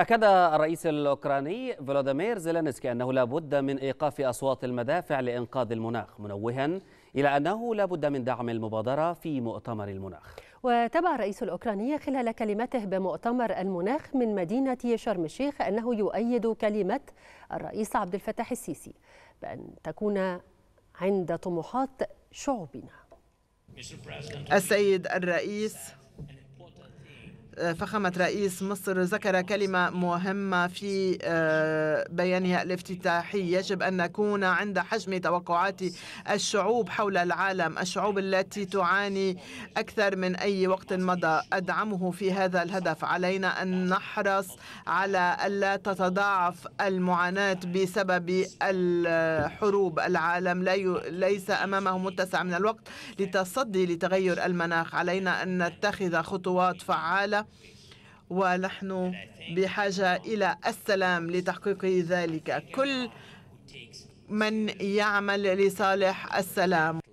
أكد الرئيس الأوكراني فلاديمير زيلينسكي أنه لا بد من إيقاف أصوات المدافع لإنقاذ المناخ منوها إلى أنه لا بد من دعم المبادرة في مؤتمر المناخ وتبع الرئيس الأوكراني خلال كلمته بمؤتمر المناخ من مدينة شرم الشيخ أنه يؤيد كلمة الرئيس عبد الفتاح السيسي بأن تكون عند طموحات شعوبنا السيد الرئيس فخامة رئيس مصر ذكر كلمة مهمة في آه، بيانها الافتتاحي يجب أن نكون عند حجم توقعات الشعوب حول العالم الشعوب التي تعاني أكثر من أي وقت مضى أدعمه في هذا الهدف علينا أن نحرص على ألا تتضاعف المعاناة بسبب الحروب العالم لا ليس أمامه متسع من الوقت لتصدي لتغير المناخ علينا أن نتخذ خطوات فعالة ونحن بحاجة إلى السلام لتحقيق ذلك كل من يعمل لصالح السلام